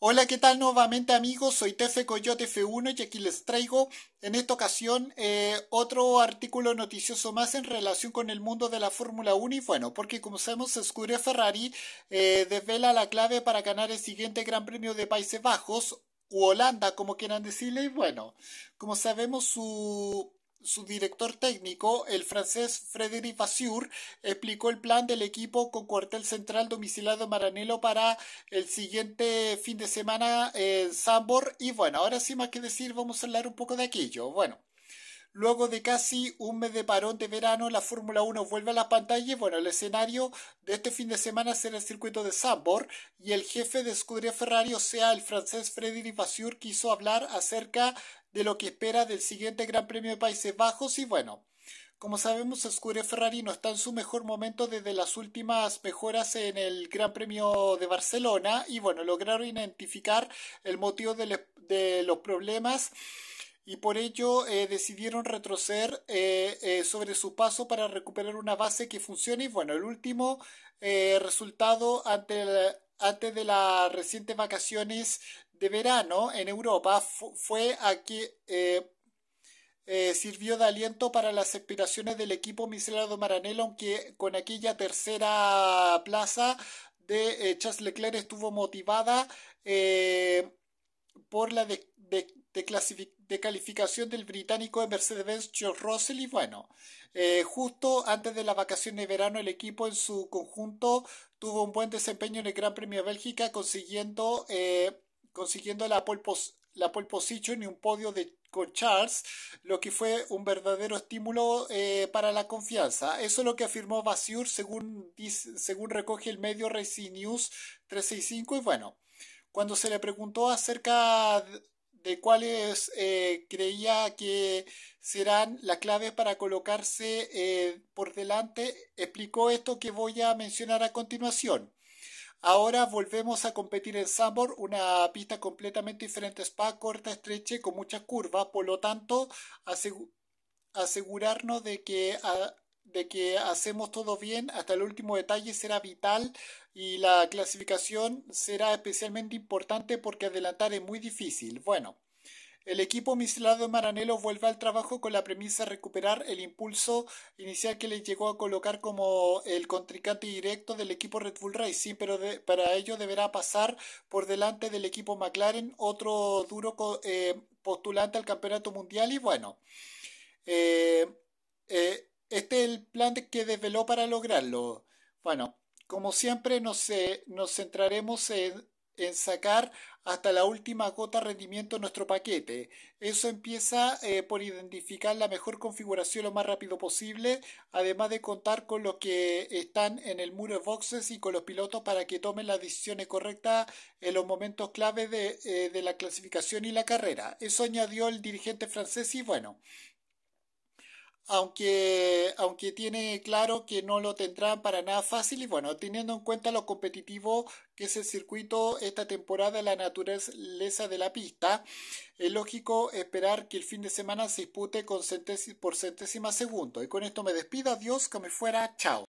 Hola, ¿qué tal nuevamente amigos? Soy Tefe Coyote F1 y aquí les traigo en esta ocasión eh, otro artículo noticioso más en relación con el mundo de la Fórmula 1 y bueno, porque como sabemos Scuderia Ferrari eh, desvela la clave para ganar el siguiente Gran Premio de Países Bajos u Holanda, como quieran decirle, y bueno, como sabemos su su director técnico, el francés Frédéric Vassur, explicó el plan del equipo con cuartel central domiciliado en Maranelo para el siguiente fin de semana en Sambor. Y bueno, ahora sí más que decir, vamos a hablar un poco de aquello. Bueno. Luego de casi un mes de parón de verano, la Fórmula 1 vuelve a las pantallas. Bueno, el escenario de este fin de semana será el circuito de Sambor y el jefe de escudería Ferrari, o sea, el francés Frédéric Vasseur, quiso hablar acerca de lo que espera del siguiente Gran Premio de Países Bajos y bueno. Como sabemos, Escudería Ferrari no está en su mejor momento desde las últimas mejoras en el Gran Premio de Barcelona y bueno, lograron identificar el motivo de, de los problemas y por ello eh, decidieron retroceder eh, eh, sobre su paso para recuperar una base que funcione. Y bueno, el último resultado ante antes de las recientes vacaciones de verano en Europa fue a que sirvió de aliento para las aspiraciones del equipo miserado Maranello, aunque con aquella tercera plaza de Charles Leclerc estuvo motivada por la de, calificación del británico de Mercedes-Benz George Russell y bueno, eh, justo antes de la vacación de verano el equipo en su conjunto tuvo un buen desempeño en el Gran Premio de Bélgica consiguiendo, eh, consiguiendo la, pole la position y un podio de con Charles, lo que fue un verdadero estímulo eh, para la confianza. Eso es lo que afirmó Bassiur según, según recoge el medio Racing News 365 y bueno, cuando se le preguntó acerca cuáles eh, creía que serán las claves para colocarse eh, por delante, explicó esto que voy a mencionar a continuación. Ahora volvemos a competir en Sambor, una pista completamente diferente, spa corta, estrecha y con muchas curvas, por lo tanto asegurarnos de que ah, de que hacemos todo bien hasta el último detalle será vital y la clasificación será especialmente importante porque adelantar es muy difícil. Bueno, el equipo mislado de Maranello vuelve al trabajo con la premisa de recuperar el impulso inicial que le llegó a colocar como el contrincante directo del equipo Red Bull Racing, pero para ello deberá pasar por delante del equipo McLaren, otro duro eh, postulante al campeonato mundial y bueno. Eh, este el plan que desveló para lograrlo. Bueno, como siempre nos, centraremos en, sacar hasta la última gota rendimiento nuestro paquete. Eso empieza eh, por identificar la mejor configuración lo más rápido posible, además de contar con los que están en el muro de boxes y con los pilotos para que tomen las decisiones correctas en los momentos clave de eh, la clasificación y la carrera. Eso añadió el dirigente francés y bueno aunque, aunque tiene claro que no lo tendrán para nada fácil y bueno, teniendo en cuenta lo competitivo que es el circuito esta temporada, la naturaleza de la pista, es lógico esperar que el fin de semana se dispute con centésimas por centésima segundo. Y con esto me despido, adiós, que me fuera, chao.